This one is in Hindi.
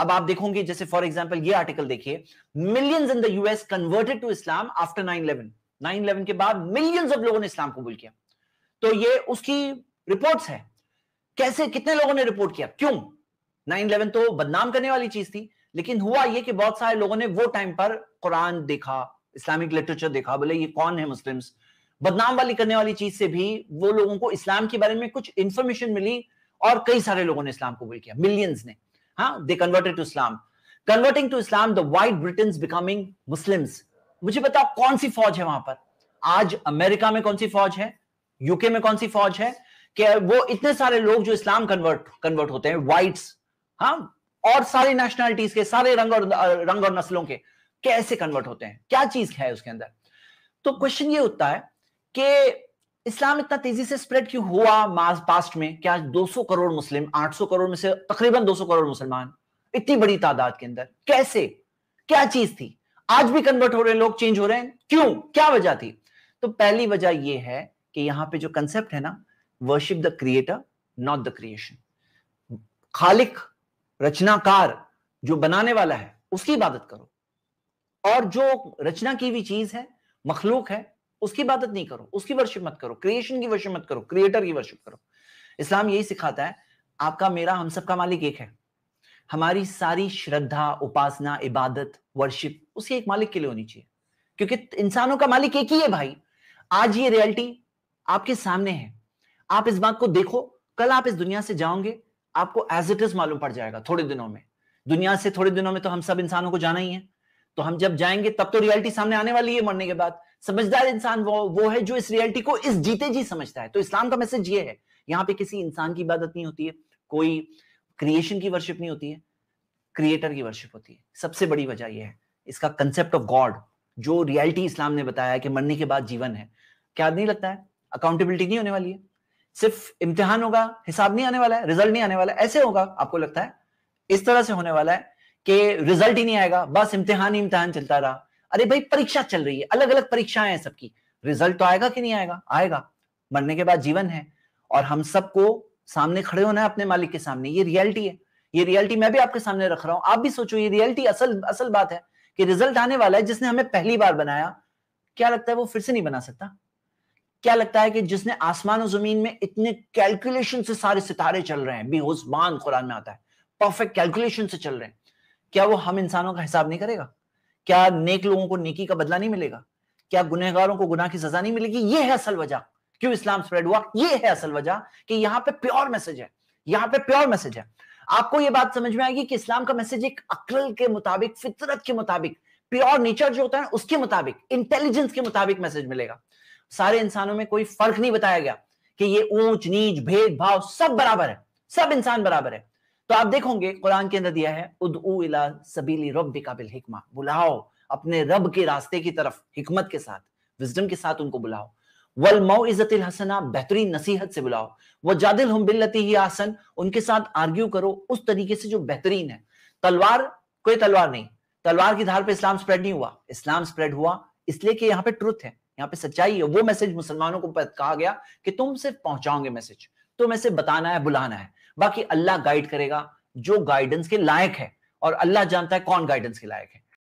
अब आप देखोगे जैसे फॉर एग्जाम्पल ये आर्टिकल देखिए millions in the US converted to Islam after nine eleven nine eleven के बाद मिलियंस ऑफ लोगों ने इस्लाम कबूल किया तो ये उसकी रिपोर्ट्स है कैसे कितने लोगों ने रिपोर्ट किया क्यों नाइन इलेवन तो बदनाम करने वाली चीज थी लेकिन हुआ ये कि बहुत सारे लोगों ने वो टाइम पर कुरान देखा इस्लामिक लिटरेचर देखा बोले ये कौन है मुस्लिम्स बदनाम वाली करने वाली चीज से भी वो लोगों को इस्लाम के बारे में कुछ इंफॉर्मेशन मिली और कई सारे लोगों ने इस्लाम कबूल किया मिलियंस ने हाँ they converted to Islam converting to Islam the white Britain becoming Muslims. मुझे बताओ कौन सी फौज है वहां पर आज अमेरिका में कौन सी फौज है यूके में कौन सी फौज है कि वो इतने सारे लोग जो इस्लाम कन्वर्ट कन्वर्ट होते हैं व्हाइट्स हाँ और सारी नेशनलिटीज के सारे रंग और रंग और नस्लों के कैसे कन्वर्ट होते हैं क्या चीज है उसके अंदर तो क्वेश्चन ये होता है कि इस्लाम इतना तेजी से स्प्रेड क्यों हुआ मास पास्ट में क्या 200 करोड़ मुस्लिम 800 करोड़ में से तकरीबन 200 करोड़ मुसलमान इतनी बड़ी तादाद के अंदर कैसे क्या चीज थी आज भी कन्वर्ट हो रहे हैं लोग चेंज हो रहे हैं क्यों क्या वजह थी तो पहली वजह यह है कि यहाँ पे जो कंसेप्ट है ना worship the creator not the creation खालिक रचनाकार जो बनाने वाला है उसकी इबादत करो और जो रचना की हुई चीज है मखलूक है उसकी इबादत नहीं करो उसकी वर्षिप मत करो क्रिएशन की वर्षिप मत करो क्रिएटर की वर्षिप करो इस्लाम यही सिखाता है आपका मेरा हम सबका मालिक एक है हमारी सारी श्रद्धा उपासना इबादत वर्शिप उसी एक मालिक के लिए होनी चाहिए क्योंकि इंसानों का मालिक एक ही है भाई आज ये रियलिटी आपके सामने है आप इस बात को देखो कल आप इस दुनिया से जाओगे आपको एज इट इज मालूम पड़ जाएगा थोड़े दिनों में दुनिया से थोड़े दिनों में तो हम सब इंसानों को जाना ही है तो हम जब जाएंगे तब तो रियलिटी सामने आने वाली है मरने के बाद समझदार इंसान वो वो है जो इस रियलिटी को इस जीते जी समझता है तो इस्लाम का मैसेज ये है यहाँ पे किसी इंसान की इबादत नहीं होती है कोई क्रिएशन की वर्शिप नहीं होती है क्रिएटर की वर्शिप होती है सबसे बड़ी वजह यह है इसका कंसेप्ट ऑफ गॉड जो रियलिटी इस्लाम ने बताया कि मरने के बाद जीवन है क्या नहीं लगता है अकाउंटेबिलिटी नहीं होने वाली है सिर्फ इम्तिहान होगा हिसाब नहीं आने वाला है रिजल्ट नहीं आने वाला है ऐसे होगा आपको लगता है इस तरह से होने वाला है कि रिजल्ट ही नहीं आएगा बस इम्तिहान ही इम्तिहान चलता रहा अरे भाई परीक्षा चल रही है अलग अलग परीक्षाएं हैं सबकी रिजल्ट तो आएगा कि नहीं आएगा आएगा मरने के बाद जीवन है और हम सबको सामने खड़े होना है अपने मालिक के सामने ये रियलिटी है ये रियलिटी मैं भी आपके सामने रख रहा हूं आप भी सोचो ये रियलिटी असल असल बात है कि रिजल्ट आने वाला है जिसने हमें पहली बार बनाया क्या लगता है वो फिर से नहीं बना सकता क्या लगता है कि जिसने आसमान और जमीन में इतने कैलकुलेशन से सारे सितारे चल रहे हैं बेहोशबान कुरान में आता है परफेक्ट कैलकुलेशन से चल रहे हैं क्या वो हम इंसानों का हिसाब नहीं करेगा क्या नेक लोगों को नेकी का बदला नहीं मिलेगा क्या गुनहगारों को गुनाह की सजा नहीं मिलेगी ये है असल वजह क्यों इस्लाम स्प्रेड हुआ ये है असल वजह कि यहाँ पे प्योर मैसेज है यहाँ पे प्योर मैसेज है आपको ये बात समझ में आएगी कि इस्लाम का मैसेज एक अकल के मुताबिक फितरत के मुताबिक प्योर नेचर जो होता है उसके मुताबिक इंटेलिजेंस के मुताबिक मैसेज मिलेगा सारे इंसानों में कोई फर्क नहीं बताया गया कि ये ऊंच नीच भेदभाव सब बराबर है सब इंसान बराबर है तो आप देखोगे कुरान के अंदर दिया है उदू इला सबीली रब काबिल हिकमा बुलाओ अपने रब के रास्ते की तरफ हिकमत के साथ विजडम के साथ उनको बुलाओ वल मऊ इज़तिल हसना बेहतरीन नसीहत से बुलाओ वो जादिल हम बिल्लती ही आसन उनके साथ आर्ग्यू करो उस तरीके से जो बेहतरीन है तलवार कोई तलवार नहीं तलवार की धार पे इस्लाम स्प्रेड नहीं हुआ इस्लाम स्प्रेड हुआ इसलिए कि यहाँ पे ट्रुथ है यहाँ पे सच्चाई है वो मैसेज मुसलमानों को कहा गया कि तुम सिर्फ पहुंचाओगे मैसेज तुम तो से बताना है बुलाना है बाकी अल्लाह गाइड करेगा जो गाइडेंस के लायक है और अल्लाह जानता है कौन गाइडेंस के लायक है